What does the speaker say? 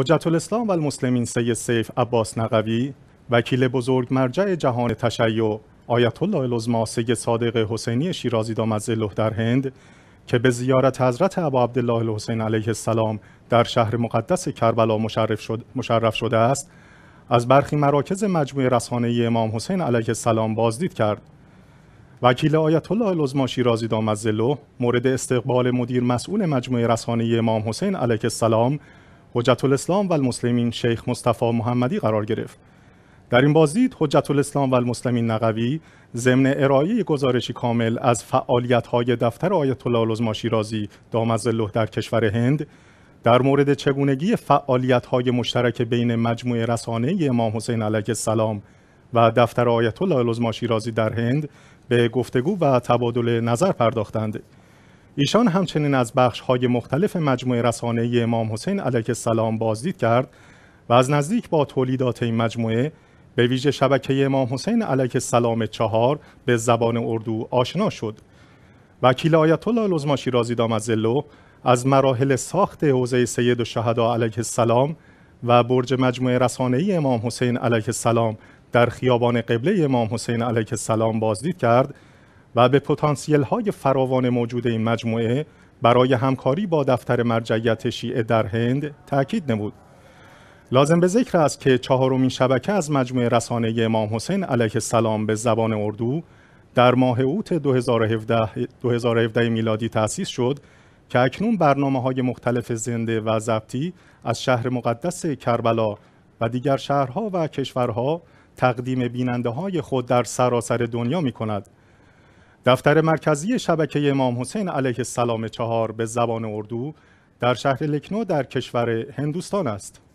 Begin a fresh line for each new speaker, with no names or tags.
حجت الاسلام و المسلمین سید سیف عباس نقوی وکیل بزرگ مرجع جهان تشیع آیت الله العظما سید صادق حسینی شیرازی دامزله در هند که به زیارت حضرت ابا عبدالله الحسین علیه السلام در شهر مقدس کربلا مشرف, شد، مشرف شده است از برخی مراکز مجموعه رسانه امام حسین علیه السلام بازدید کرد وکیل آیت الله العظما شیرازی دامزله مورد استقبال مدیر مسئول مجموعه رسانه امام حسین علیه السلام حجت الاسلام و المسلمین شیخ مصطفی محمدی قرار گرفت در این بازدید حجت الاسلام و المسلمین نقوی ضمن ارائه گزارشی کامل از فعالیت‌های دفتر آیت الله العظما شیرازی الله در کشور هند در مورد چگونگی فعالیت‌های مشترک بین مجموعه رسانه امام حسین علیه السلام و دفتر آیت الله العظما شیرازی در هند به گفتگو و تبادل نظر پرداختند ایشان همچنین از های مختلف مجموعه رسانه امام حسین علیه السلام بازدید کرد و از نزدیک با تولیدات این مجموعه به ویژه شبکه امام حسین علیه السلام چهار به زبان اردو آشنا شد. وکیل آیت الله لزما شیرازی دامزلو از مراحل ساخت حوزه سید شهدا علیه السلام و برج مجموعه رسانه امام حسین علیه السلام در خیابان قبله امام حسین علیه السلام بازدید کرد و به پتانسیل های فراوان موجود این مجموعه برای همکاری با دفتر مرجعیت شیعه در هند تاکید نمود. لازم به ذکر است که چهارمین شبکه از مجموعه رسانه امام حسین علیه السلام به زبان اردو در ماه اوت 2017, 2017 میلادی تأسیس شد که اکنون برنامه های مختلف زنده و ضبطی از شهر مقدس کربلا و دیگر شهرها و کشورها تقدیم بیننده های خود در سراسر دنیا می کند. دفتر مرکزی شبکه امام حسین علیه السلام چهار به زبان اردو در شهر لکنو در کشور هندوستان است.